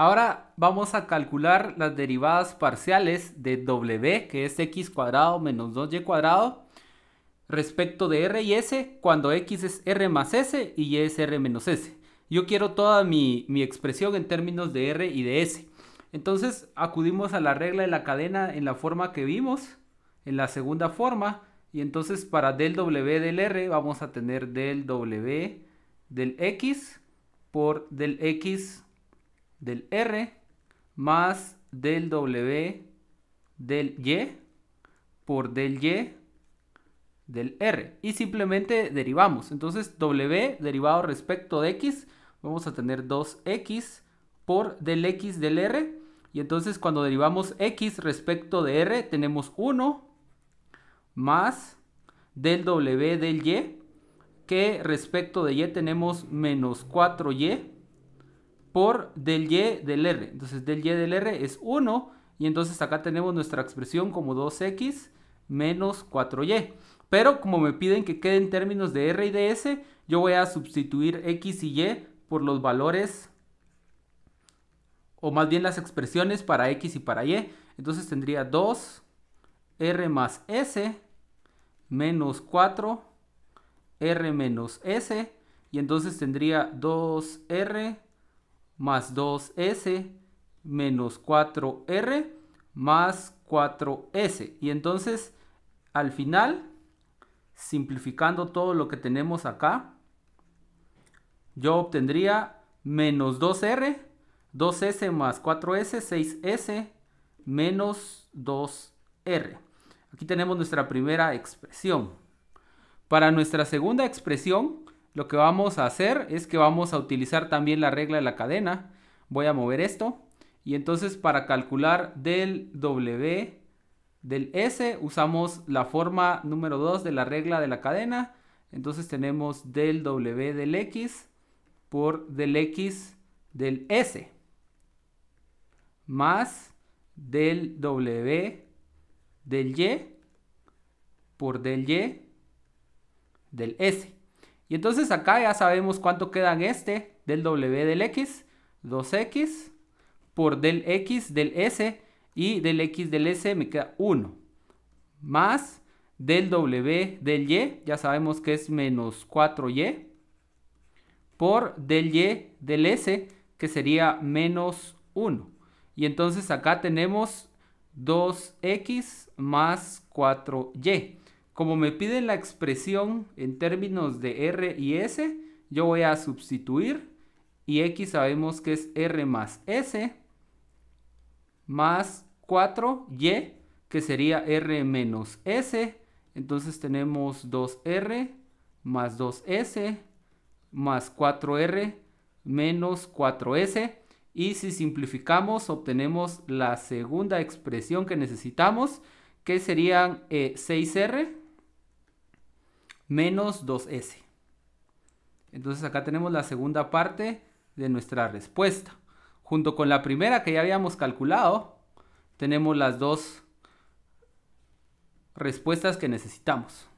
Ahora vamos a calcular las derivadas parciales de w, que es x cuadrado menos 2y cuadrado, respecto de r y s, cuando x es r más s y y es r menos s. Yo quiero toda mi, mi expresión en términos de r y de s. Entonces acudimos a la regla de la cadena en la forma que vimos, en la segunda forma, y entonces para del W del R vamos a tener del W del X por del X del R más del W del Y por del Y del R. Y simplemente derivamos. Entonces W derivado respecto de X, vamos a tener 2X por del X del R. Y entonces cuando derivamos X respecto de R, tenemos 1 más del W del Y, que respecto de Y tenemos menos 4Y por del y del r. Entonces del y del r es 1 y entonces acá tenemos nuestra expresión como 2x menos 4y. Pero como me piden que queden en términos de r y de s, yo voy a sustituir x y y por los valores o más bien las expresiones para x y para y. Entonces tendría 2 r más s menos 4 r menos s y entonces tendría 2r más 2S menos 4R más 4S. Y entonces al final, simplificando todo lo que tenemos acá, yo obtendría menos 2R, 2S más 4S, 6S menos 2R. Aquí tenemos nuestra primera expresión. Para nuestra segunda expresión, lo que vamos a hacer es que vamos a utilizar también la regla de la cadena. Voy a mover esto. Y entonces para calcular del W del S usamos la forma número 2 de la regla de la cadena. Entonces tenemos del W del X por del X del S más del W del Y por del Y del S. Y entonces acá ya sabemos cuánto queda en este del W del X, 2X por del X del S y del X del S me queda 1. Más del W del Y, ya sabemos que es menos 4Y por del Y del S que sería menos 1. Y entonces acá tenemos 2X más 4Y. Como me piden la expresión en términos de R y S, yo voy a sustituir y X sabemos que es R más S más 4Y que sería R menos S. Entonces tenemos 2R más 2S más 4R menos 4S. Y si simplificamos obtenemos la segunda expresión que necesitamos que serían 6R eh, menos 2s. Entonces acá tenemos la segunda parte de nuestra respuesta. Junto con la primera que ya habíamos calculado, tenemos las dos respuestas que necesitamos.